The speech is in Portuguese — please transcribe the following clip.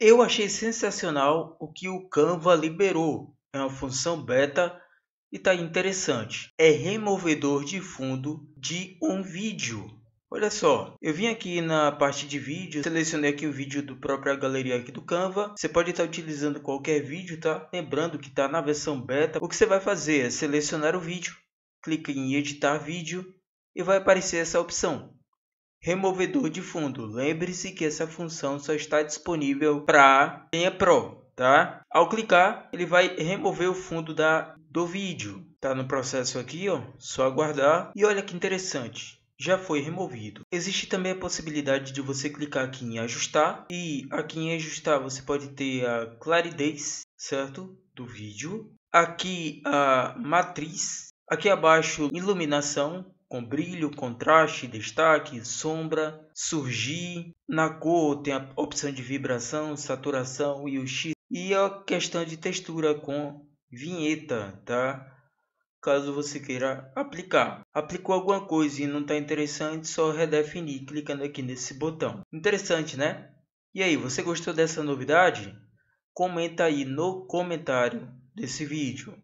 Eu achei sensacional o que o Canva liberou. É uma função beta e tá interessante. É removedor de fundo de um vídeo. Olha só, eu vim aqui na parte de vídeo, selecionei aqui o vídeo do própria galeria aqui do Canva. Você pode estar tá utilizando qualquer vídeo, tá? Lembrando que está na versão beta. O que você vai fazer é selecionar o vídeo, clica em editar vídeo e vai aparecer essa opção removedor de fundo. Lembre-se que essa função só está disponível para Premiere Pro, tá? Ao clicar, ele vai remover o fundo da, do vídeo. Tá no processo aqui, ó, só aguardar. E olha que interessante, já foi removido. Existe também a possibilidade de você clicar aqui em ajustar e aqui em ajustar você pode ter a claridez, certo? Do vídeo. Aqui a matriz, aqui abaixo iluminação, com brilho, contraste, destaque, sombra, surgir. Na cor tem a opção de vibração, saturação e o X. E a questão de textura com vinheta, tá? Caso você queira aplicar. Aplicou alguma coisa e não está interessante, só redefinir clicando aqui nesse botão. Interessante, né? E aí, você gostou dessa novidade? Comenta aí no comentário desse vídeo.